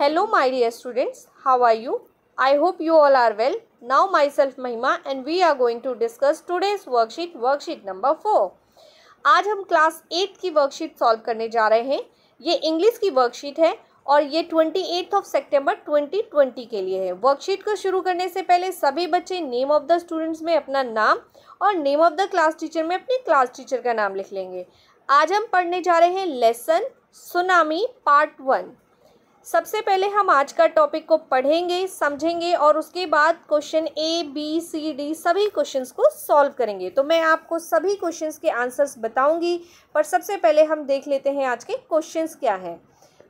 Hello my dear students, how are you? I hope you all are well. Now myself Mahima and we are going to discuss today's worksheet, worksheet number four आज हम class eight की worksheet solve करने जा रहे हैं ये English की worksheet है और ये twenty eighth of September twenty twenty के लिए है वर्कशीट को शुरू करने से पहले सभी बच्चे नेम ऑफ द स्टूडेंट्स में अपना नाम और name of the class teacher में अपने क्लास टीचर का नाम लिख लेंगे आज हम पढ़ने जा रहे हैं लेसन सुनामी पार्ट वन सबसे पहले हम आज का टॉपिक को पढ़ेंगे समझेंगे और उसके बाद question A B C D सभी क्वेश्चंस को सॉल्व करेंगे तो मैं आपको सभी क्वेश्चंस के आंसर्स बताऊंगी पर सबसे पहले हम देख लेते हैं आज के क्वेश्चंस क्या हैं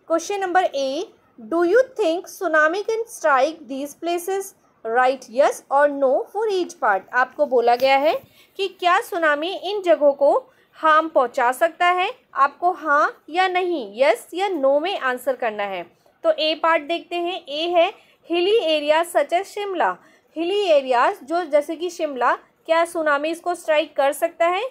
question number A do you think tsunami can strike these places right yes और नो फॉर ईच पार्ट आपको बोला गया है कि क्या सुनामी इन जगहों को हार्म पहुंचा सकता है आपको हाँ या नहीं यस या नो में आंसर करना है तो ए पार्ट देखते हैं ए है hilly area such as Shimla hilly areas जो जैसे कि शिमला क्या सुनामी इसको स्ट्राइक कर सकता है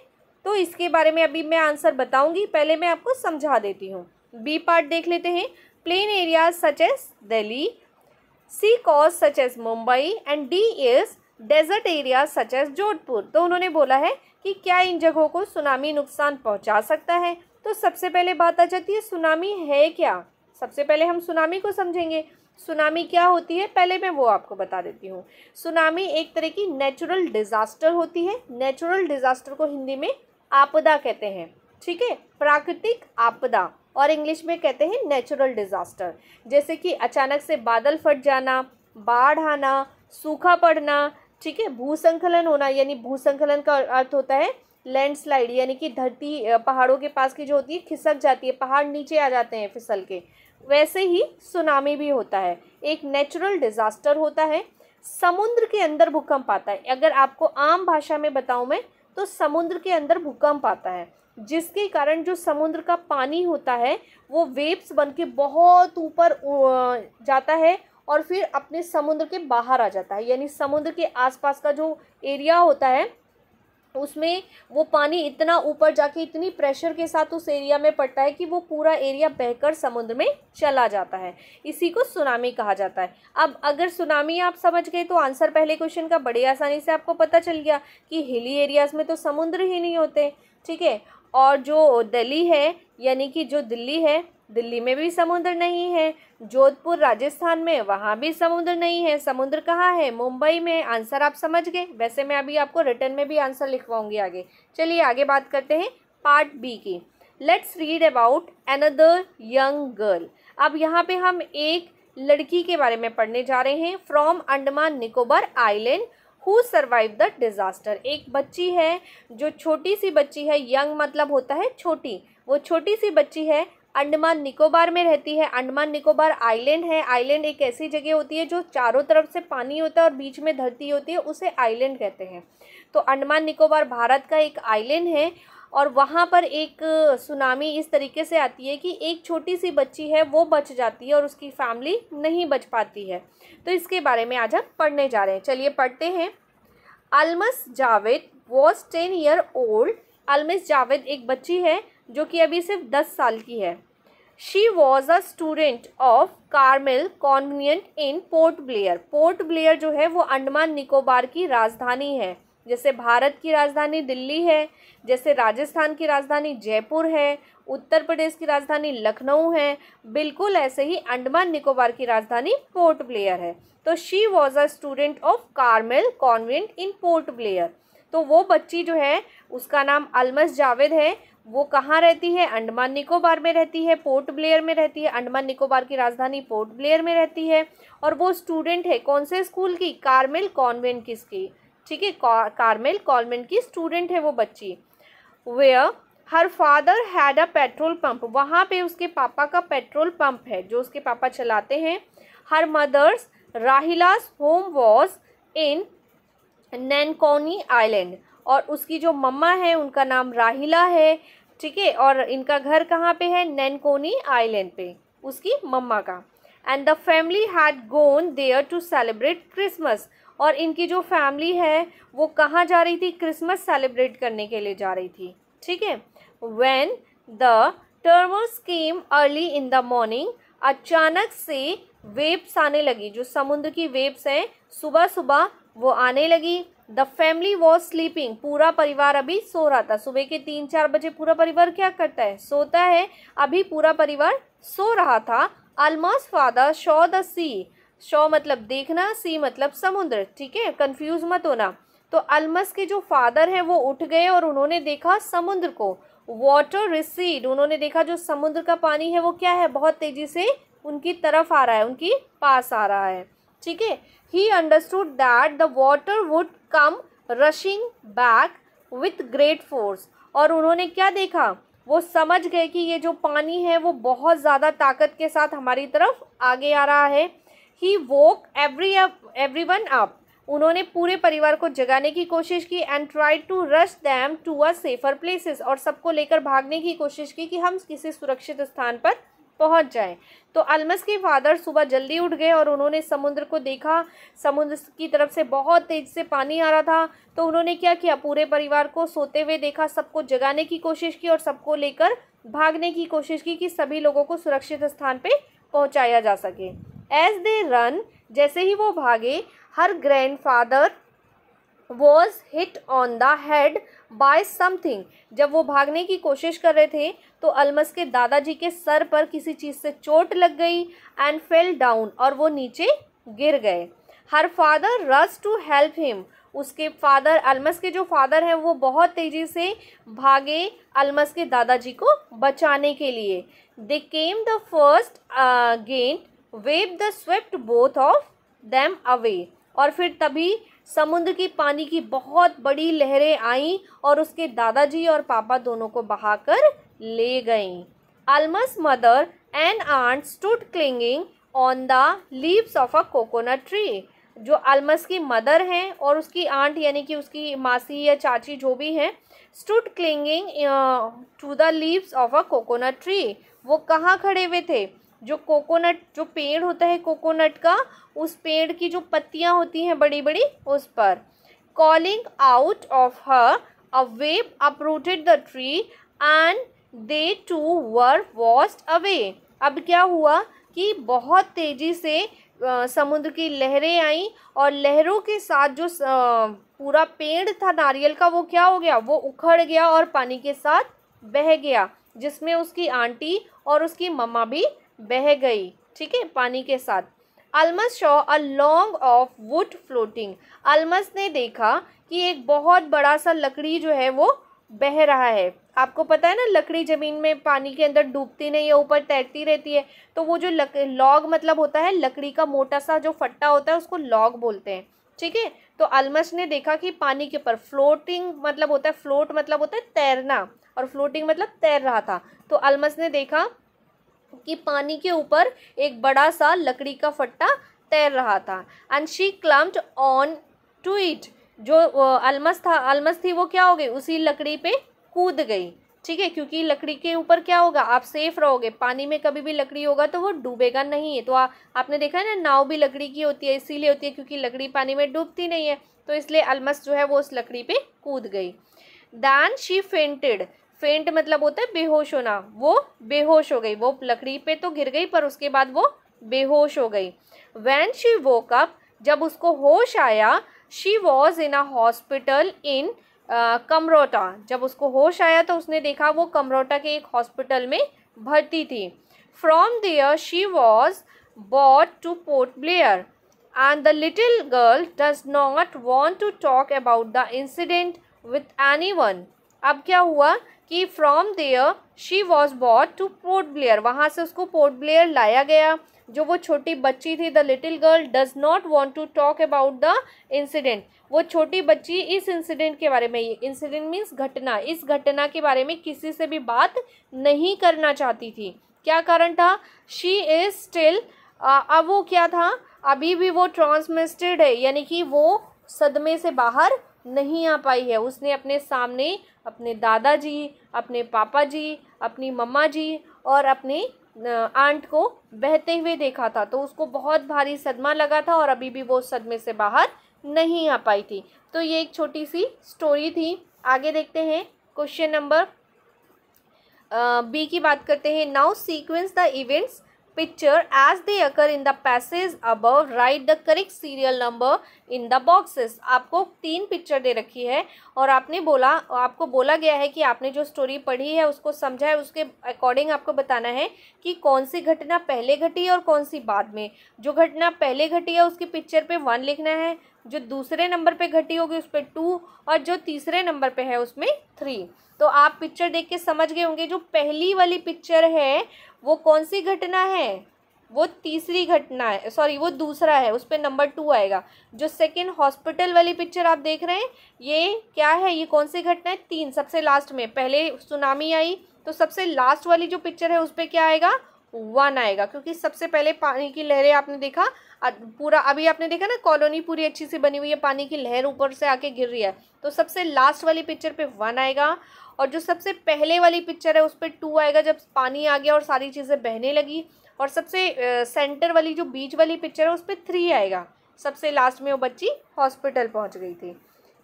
तो इसके बारे में अभी मैं आंसर बताऊंगी पहले मैं आपको समझा देती हूँ बी पार्ट देख लेते हैं plain areas such as Delhi C coast such as Mumbai and D is desert area such as Jodhpur तो उन्होंने बोला है कि क्या इन जगहों को सुनामी नुकसान पहुँचा सकता है तो सबसे पहले बात आ जाती है सुनामी है क्या सबसे पहले हम सुनामी को समझेंगे सुनामी क्या होती है पहले मैं वो आपको बता देती हूँ सुनामी एक तरह की नेचुरल डिज़ास्टर होती है नेचुरल डिज़ास्टर को हिंदी में आपदा कहते हैं ठीक है प्राकृतिक आपदा और इंग्लिश में कहते हैं नेचुरल डिज़ास्टर जैसे कि अचानक से बादल फट जाना बाढ़ आना सूखा पड़ना ठीक है भूसंकलन होना यानी भूसंकलन का अर्थ होता है लैंडस्लाइड यानी कि धरती पहाड़ों के पास की जो होती है खिसक जाती है पहाड़ नीचे आ जाते हैं फिसल के वैसे ही सुनामी भी होता है एक नेचुरल डिज़ास्टर होता है समुद्र के अंदर भूकंप आता है अगर आपको आम भाषा में बताऊँ मैं तो समुद्र के अंदर भूकंप आता है जिसके कारण जो समुद्र का पानी होता है वो वेव्स बन के बहुत ऊपर जाता है और फिर अपने समुद्र के बाहर आ जाता है यानी समुद्र के आसपास का जो एरिया होता है उसमें वो पानी इतना ऊपर जाके इतनी प्रेशर के साथ उस एरिया में पड़ता है कि वो पूरा एरिया बहकर समुद्र में चला जाता है इसी को सुनामी कहा जाता है अब अगर सुनामी आप समझ गए तो आंसर पहले क्वेश्चन का बड़ी आसानी से आपको पता चल गया कि हिली एरियाज़ में तो समुद्र ही नहीं होते ठीक है और जो दिल्ली है यानी कि जो दिल्ली है दिल्ली में भी समुद्र नहीं है जोधपुर राजस्थान में वहाँ भी समुद्र नहीं है समुद्र कहाँ है मुंबई में आंसर आप समझ गए वैसे मैं अभी आपको रिटर्न में भी आंसर लिखवाऊंगी आगे चलिए आगे बात करते हैं पार्ट बी की let's read about another young girl अब यहाँ पे हम एक लड़की के बारे में पढ़ने जा रहे हैं from Andaman Nicobar island who survive the disaster एक बच्ची है जो छोटी सी बच्ची है यंग मतलब होता है छोटी वो छोटी सी बच्ची है अंडमान निकोबार में रहती है अंडमान निकोबार आइलैंड है आइलैंड एक ऐसी जगह होती है जो चारों तरफ से पानी होता है और बीच में धरती होती है उसे आइलैंड कहते हैं तो अंडमान निकोबार भारत का एक आइलैंड है और वहाँ पर एक सुनामी इस तरीके से आती है कि एक छोटी सी बच्ची है वो बच जाती है और उसकी फैमिली नहीं बच पाती है तो इसके बारे में आज हम पढ़ने जा रहे हैं चलिए पढ़ते हैं Almas Javed was ten year old Almas Javed एक बच्ची है जो कि अभी सिर्फ दस साल की है she was a student of Carmel Convent in Port Blair. Port Blair जो है वो अंडमान निकोबार की राजधानी है जैसे भारत की राजधानी दिल्ली है जैसे राजस्थान की राजधानी जयपुर है उत्तर प्रदेश की राजधानी लखनऊ है बिल्कुल ऐसे ही अंडमान निकोबार की राजधानी पोर्ट ब्लेयर है तो she was a student of Carmel Convent in Port Blair तो वो बच्ची जो है उसका नाम अलमस जावेद है वो कहाँ रहती है अंडमान निकोबार में रहती है पोर्ट ब्लेयर में रहती है अंडमान निकोबार की राजधानी पोर्ट ब्लेयर में रहती है और वो स्टूडेंट है कौन से स्कूल की कार्मेल कॉन्वेंट किसकी ठीक है कार्मेल कॉन्वेंट की स्टूडेंट है वो बच्ची way her father had a petrol pump वहाँ पर उसके पापा का पेट्रोल पम्प है जो उसके पापा चलाते हैं हर मदर्स राहिलास home was in Nancowry island और उसकी जो मम्मा है उनका नाम राहिला है ठीक है और इनका घर कहाँ पे है नैनकोनी आइलैंड पे उसकी मम्मा का and the family had gone there to celebrate Christmas और इनकी जो फैमिली है वो कहाँ जा रही थी क्रिसमस सेलिब्रेट करने के लिए जा रही थी ठीक है when the टर्मोस came early in the morning अचानक से वेब्स आने लगी जो समुद्र की वेब्स हैं सुबह सुबह वो आने लगी द फैमिली वॉज स्लीपिंग पूरा परिवार अभी सो रहा था सुबह के तीन चार बजे पूरा परिवार क्या करता है सोता है अभी पूरा परिवार सो रहा था Almas father saw the sea saw मतलब देखना सी मतलब समुद्र ठीक है कंफ्यूज मत होना तो अलमस के जो फादर हैं वो उठ गए और उन्होंने देखा समुद्र को वाटर रिसीड उन्होंने देखा जो समुद्र का पानी है वो क्या है बहुत तेज़ी से उनकी तरफ आ रहा है उनकी पास आ रहा है ठीक है he understood that the water would come rushing back with great force और उन्होंने क्या देखा वो समझ गए कि ये जो पानी है वो बहुत ज़्यादा ताकत के साथ हमारी तरफ आगे आ रहा है he woke every everyone up उन्होंने पूरे परिवार को जगाने की कोशिश की and try to rush them to a safer places और सबको लेकर भागने की कोशिश की कि हम किसी सुरक्षित स्थान पर पहुंच जाए तो अलमस के फादर सुबह जल्दी उठ गए और उन्होंने समुद्र को देखा समुद्र की तरफ से बहुत तेज़ से पानी आ रहा था तो उन्होंने क्या किया पूरे परिवार को सोते हुए देखा सबको जगाने की कोशिश की और सबको लेकर भागने की कोशिश की कि सभी लोगों को सुरक्षित स्थान पर पहुँचाया जा सके एज दे रन जैसे ही वो भागे her grandfather was hit on the head by something जब वो भागने की कोशिश कर रहे थे तो अलमस के दादाजी के सर पर किसी चीज़ से चोट लग गई एंड फेल डाउन और वो नीचे गिर गए her father rush to help him उसके फादर अलमस के जो फादर हैं वो बहुत तेज़ी से भागे अलमस के दादाजी को बचाने के लिए they came the first giant wave the swift both of them away और फिर तभी समुद्र की पानी की बहुत बड़ी लहरें आईं और उसके दादाजी और पापा दोनों को बहाकर ले गईं Almas mother and aunt stood clinging on the leaves of a coconut tree जो अलमस की मदर हैं और उसकी आंट यानी कि उसकी मासी या चाची जो भी हैं stood clinging to the leaves of a coconut tree वो कहाँ खड़े हुए थे जो कोकोनट जो पेड़ होता है कोकोनट का उस पेड़ की जो पत्तियाँ होती हैं बड़ी बड़ी उस पर calling out of her a wave uprooted the tree and they too were washed away अब क्या हुआ कि बहुत तेज़ी से समुद्र की लहरें आई और लहरों के साथ जो पूरा पेड़ था नारियल का वो क्या हो गया वो उखड़ गया और पानी के साथ बह गया जिसमें उसकी आंटी और उसकी मम्मा भी बह गई ठीक है पानी के साथ Almas saw a log of wood floating Almas ने देखा कि एक बहुत बड़ा सा लकड़ी जो है वो बह रहा है आपको पता है ना लकड़ी ज़मीन में पानी के अंदर डूबती नहीं है ऊपर तैरती रहती है तो वो जो लक लॉग मतलब होता है लकड़ी का मोटा सा जो फट्टा होता है उसको लॉग बोलते हैं ठीक है तो अलमस ने देखा कि पानी के ऊपर फ्लोटिंग मतलब होता है फ्लोट मतलब होता है तैरना और फ्लोटिंग मतलब तैर रहा था तो अलमस ने देखा कि पानी के ऊपर एक बड़ा सा लकड़ी का फट्टा तैर रहा था and she clamped on to it जो अलमस था अलमस थी वो क्या हो गई उसी लकड़ी पे कूद गई ठीक है क्योंकि लकड़ी के ऊपर क्या होगा आप सेफ रहोगे पानी में कभी भी लकड़ी होगा तो वो डूबेगा नहीं है तो आ, आपने देखा है ना नाव भी लकड़ी की होती है इसीलिए होती है क्योंकि लकड़ी पानी में डूबती नहीं है तो इसलिए अलमस जो है वो उस लकड़ी पे कूद गई दैन शी फेंटेड फेंट मतलब होता है बेहोश होना वो बेहोश हो गई वो लकड़ी पे तो गिर गई पर उसके बाद वो बेहोश हो गई वैन शी वोकअप जब उसको होश आया she was in a hospital in Kamorta जब उसको होश आया तो उसने देखा वो कमरोटा के एक हॉस्पिटल में भर्ती थी from there she was brought to Port Blair and the little girl does not want to talk about the incident with anyone अब क्या हुआ कि from there she was brought to Port Blair वहाँ से उसको पोर्ट ब्लेयर लाया गया जो वो छोटी बच्ची थी the little girl does not want to talk about the incident वो छोटी बच्ची इस इंसिडेंट के बारे में इंसिडेंट मीन्स घटना इस घटना के बारे में किसी से भी बात नहीं करना चाहती थी क्या कारण था शी इज़ स्टिल अब वो क्या था अभी भी वो ट्रांसमिस्टेड है यानी कि वो सदमे से बाहर नहीं आ पाई है उसने अपने सामने अपने दादाजी अपने पापा जी अपनी मम्मा जी और अपने आंट को बहते हुए देखा था तो उसको बहुत भारी सदमा लगा था और अभी भी वो सदमे से बाहर नहीं आ पाई थी तो ये एक छोटी सी स्टोरी थी आगे देखते हैं क्वेश्चन नंबर बी की बात करते हैं now sequence the events picture as they occur in the passage above write the correct serial number in the boxes आपको तीन पिक्चर दे रखी है और आपने बोला आपको बोला गया है कि आपने जो स्टोरी पढ़ी है उसको समझा है उसके अकॉर्डिंग आपको बताना है कि कौन सी घटना पहले घटी है और कौन सी बाद में जो घटना पहले घटी है उसकी पिक्चर पे वन लिखना है जो दूसरे नंबर पे घटी होगी उस पर टू और जो तीसरे नंबर पे है उसमें थ्री तो आप पिक्चर देख के समझ गए होंगे जो पहली वाली पिक्चर है वो कौन सी घटना है वो तीसरी घटना है सॉरी वो दूसरा है उस पर नंबर टू आएगा जो सेकेंड हॉस्पिटल वाली पिक्चर आप देख रहे हैं ये क्या है ये कौन सी घटना है तीन सबसे लास्ट में पहले सुनामी आई तो सबसे लास्ट वाली जो पिक्चर है उस पर क्या आएगा वन आएगा क्योंकि सबसे पहले पानी की लहरें आपने देखा पूरा अभी आपने देखा ना कॉलोनी पूरी अच्छी सी बनी हुई है पानी की लहर ऊपर से आके गिर रही है तो सबसे लास्ट वाली पिक्चर पे वन आएगा और जो सबसे पहले वाली पिक्चर है उस पर टू आएगा जब पानी आ गया और सारी चीज़ें बहने लगी और सबसे सेंटर वाली जो बीच वाली पिक्चर है उस पर थ्री आएगा सबसे लास्ट में वो बच्ची हॉस्पिटल पहुँच गई थी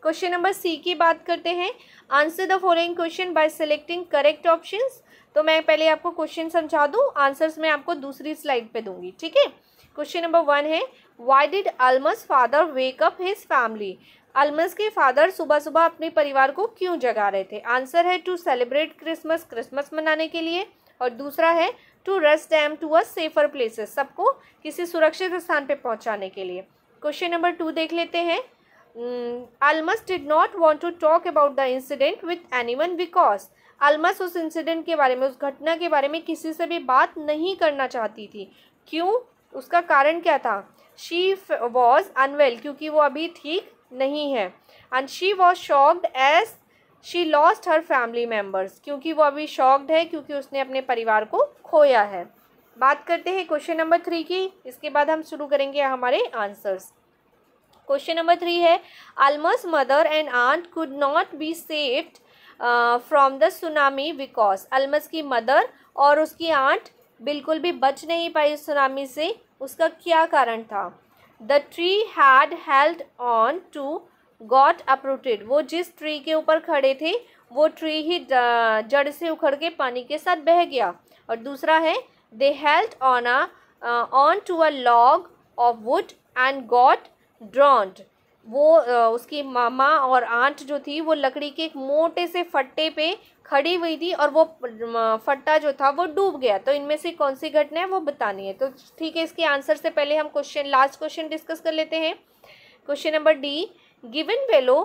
क्वेश्चन नंबर सी की बात करते हैं answer the following question by selecting correct options तो मैं पहले आपको क्वेश्चन समझा दूँ आंसर्स मैं आपको दूसरी स्लाइड पे दूंगी ठीक है क्वेश्चन नंबर वन है why did Almas father wake up his family Almas के फादर सुबह सुबह अपने परिवार को क्यों जगा रहे थे आंसर है टू सेलिब्रेट क्रिसमस क्रिसमस मनाने के लिए और दूसरा है to rest them to a safer places सबको किसी सुरक्षित स्थान पर पहुँचाने के लिए क्वेश्चन नंबर टू देख लेते हैं Almas did not want to talk about the incident with anyone because Almas उस इंसिडेंट के बारे में उस घटना के बारे में किसी से भी बात नहीं करना चाहती थी क्यों उसका कारण क्या था शी वॉज अनवेल क्योंकि वो अभी ठीक नहीं है and she was shocked as she lost her family members क्योंकि वो अभी शॉक्ड है क्योंकि उसने अपने परिवार को खोया है बात करते हैं क्वेश्चन नंबर थ्री की इसके बाद हम शुरू करेंगे हमारे आंसर्स क्वेश्चन नंबर थ्री है Almas mother and aunt could not be saved from the tsunami because Almas की मदर और उसकी आंट बिल्कुल भी बच नहीं पाई सुनामी से उसका क्या कारण था the tree had held on to got uprooted वो जिस ट्री के ऊपर खड़े थे वो ट्री ही जड़ से उखड़ के पानी के साथ बह गया और दूसरा है they held on a on to a log of wood and got drowned वो uh, उसकी मामा और आंट जो थी वो लकड़ी के एक मोटे से फट्टे पे खड़ी हुई थी और वो फट्टा जो था वो डूब गया तो इनमें से कौन सी घटना है वो बतानी है तो ठीक है इसके आंसर से पहले हम क्वेश्चन लास्ट क्वेश्चन डिस्कस कर लेते हैं question number D given below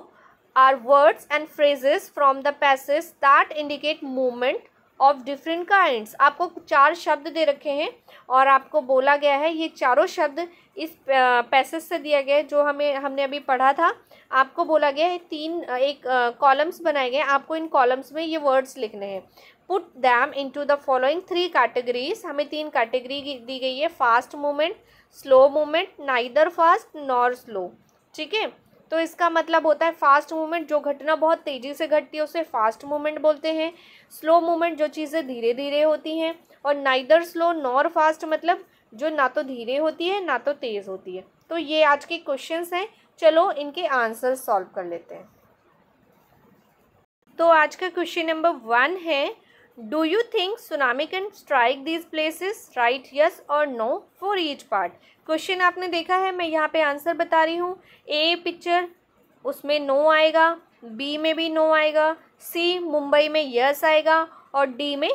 are words and phrases from the passage that indicate movement of different kind आपको चार शब्द दे रखे हैं और आपको बोला गया है ये चारों शब्द इस पैसेज से दिया गया है जो हमें हमने अभी पढ़ा था आपको बोला गया है तीन एक कॉलम्स बनाए गए आपको इन कॉलम्स में ये वर्ड्स लिखने हैं put them into the following three categories हमें तीन कैटेगरी दी गई है fast movement slow movement neither fast nor slow ठीक है तो इसका मतलब होता है फास्ट मूवमेंट जो घटना बहुत तेज़ी से घटती है उसे फास्ट मूवमेंट बोलते हैं स्लो मूवमेंट जो चीज़ें धीरे धीरे होती हैं और नाइदर स्लो नॉर फास्ट मतलब जो ना तो धीरे होती है ना तो तेज़ होती है तो ये आज के क्वेश्चन हैं चलो इनके आंसर सॉल्व कर लेते हैं तो आज का क्वेश्चन नंबर वन है do you think tsunami can strike these places right yes और no for each part question आपने देखा है मैं यहाँ पे आंसर बता रही हूँ ए पिक्चर उसमें नो आएगा बी में भी नो आएगा सी मुंबई में यस आएगा और डी में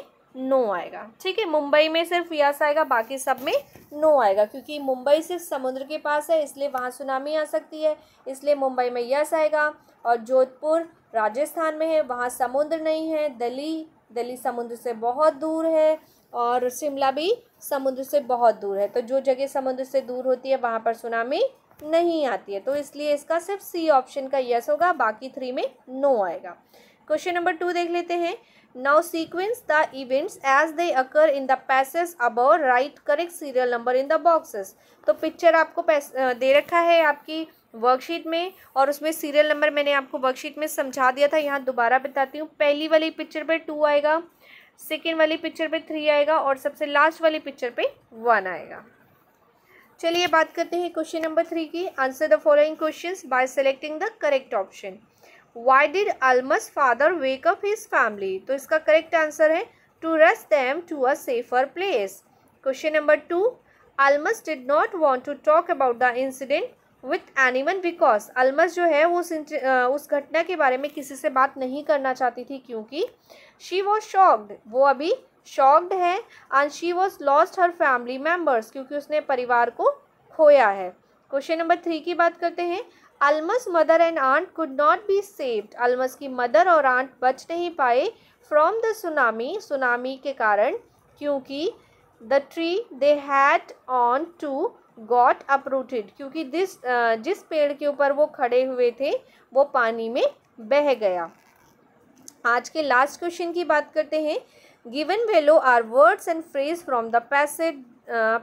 नो आएगा ठीक है मुंबई में सिर्फ यस आएगा बाकी सब में नो आएगा क्योंकि मुंबई सिर्फ समुद्र के पास है इसलिए वहाँ सुनामी आ सकती है इसलिए मुंबई में यस आएगा और जोधपुर राजस्थान में है वहाँ समुद्र नहीं है दिल्ली दिल्ली समुद्र से बहुत दूर है और शिमला भी समुद्र से बहुत दूर है तो जो जगह समुद्र से दूर होती है वहाँ पर सुनामी नहीं आती है तो इसलिए इसका सिर्फ सी ऑप्शन का यस होगा बाकी थ्री में नो आएगा क्वेश्चन नंबर टू देख लेते हैं now sequence the events as they occur in the passage above write correct serial number in the boxes तो पिक्चर आपको दे रखा है आपकी वर्कशीट में और उसमें सीरियल नंबर मैंने आपको वर्कशीट में समझा दिया था यहाँ दोबारा बताती हूँ पहली वाली पिक्चर पे टू आएगा सेकेंड वाली पिक्चर पे थ्री आएगा और सबसे लास्ट वाली पिक्चर पे वन आएगा चलिए बात करते हैं क्वेश्चन नंबर थ्री की answer the following question by selecting the correct option why did Almas father wake up his family तो इसका करेक्ट आंसर है to rest them to a safer place question number two Almas did not want to talk about the incident with one because Almas जो है वो उस उस घटना के बारे में किसी से बात नहीं करना चाहती थी क्योंकि शी वॉज शॉक्ड वो अभी शॉक्ड है and she was lost her family members क्योंकि उसने परिवार को खोया है क्वेश्चन नंबर थ्री की बात करते हैं Almas mother and aunt could not be saved Almas की मदर और आंट बच नहीं पाए फ्रॉम द सुनामी सुनामी के कारण क्योंकि the tree they had on to got uprooted क्योंकि दिस जिस पेड़ के ऊपर वो खड़े हुए थे वो पानी में बह गया आज के लास्ट क्वेश्चन की बात करते हैं given below are words and phrase from the passage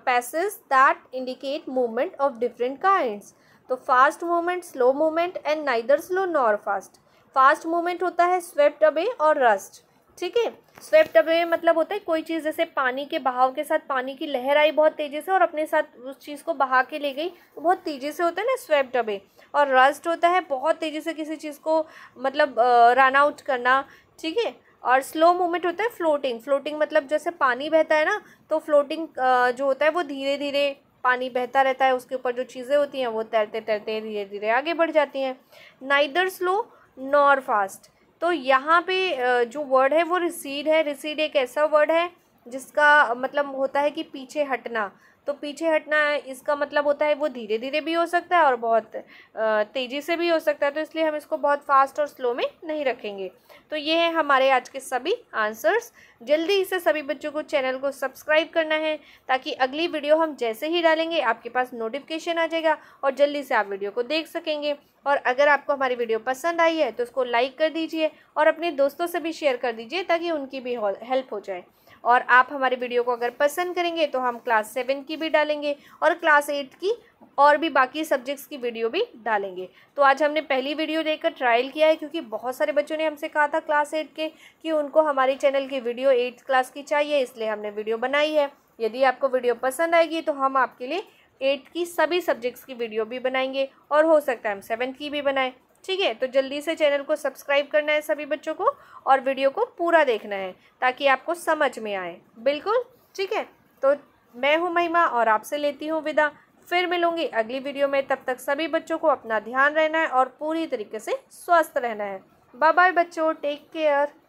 passage that indicate movement of different kind तो fast movement slow movement and neither slow nor fast fast movement होता है स्वेप्ट अबे और रस्ट ठीक है स्वेप्ट अवे मतलब होता है कोई चीज़ जैसे पानी के बहाव के साथ पानी की लहर आई बहुत तेज़ी से और अपने साथ उस चीज़ को बहा के ले गई तो बहुत तेज़ी से होता है ना स्वेप्ट अवे और रस्ट होता है बहुत तेज़ी से किसी चीज़ को मतलब रन आउट करना ठीक है और स्लो मूवमेंट होता है फ्लोटिंग फ्लोटिंग मतलब जैसे पानी बहता है ना तो फ्लोटिंग जो होता है वो धीरे धीरे पानी बहता रहता है उसके ऊपर जो चीज़ें होती हैं वो तैरते तैरते धीरे धीरे आगे बढ़ जाती हैं नाइदर स्लो नॉर फास्ट तो यहाँ पे जो वर्ड है वो रिसीड है रिसीड एक ऐसा वर्ड है जिसका मतलब होता है कि पीछे हटना तो पीछे हटना है इसका मतलब होता है वो धीरे धीरे भी हो सकता है और बहुत तेज़ी से भी हो सकता है तो इसलिए हम इसको बहुत फास्ट और स्लो में नहीं रखेंगे तो ये है हमारे आज के सभी आंसर्स जल्दी से सभी बच्चों को चैनल को सब्सक्राइब करना है ताकि अगली वीडियो हम जैसे ही डालेंगे आपके पास नोटिफिकेशन आ जाएगा और जल्दी से आप वीडियो को देख सकेंगे और अगर आपको हमारी वीडियो पसंद आई है तो उसको लाइक कर दीजिए और अपने दोस्तों से भी शेयर कर दीजिए ताकि उनकी भी हेल्प हो जाए और आप हमारे वीडियो को अगर पसंद करेंगे तो हम क्लास सेवन की भी डालेंगे और क्लास एट की और भी बाकी सब्जेक्ट्स की वीडियो भी डालेंगे तो आज हमने पहली वीडियो देखकर ट्रायल किया है क्योंकि बहुत सारे बच्चों ने हमसे कहा था क्लास एट के कि उनको हमारे चैनल की वीडियो एट्थ क्लास की चाहिए इसलिए हमने वीडियो बनाई है यदि आपको वीडियो पसंद आएगी तो हम आपके लिए एट्थ की सभी सब्जेक्ट्स की वीडियो भी बनाएंगे और हो सकता है हम सेवन्थ की भी बनाएँ ठीक है तो जल्दी से चैनल को सब्सक्राइब करना है सभी बच्चों को और वीडियो को पूरा देखना है ताकि आपको समझ में आए बिल्कुल ठीक है तो मैं हूँ महिमा और आपसे लेती हूँ विदा फिर मिलूंगी अगली वीडियो में तब तक सभी बच्चों को अपना ध्यान रहना है और पूरी तरीके से स्वस्थ रहना है बाय बाय बच्चों टेक केयर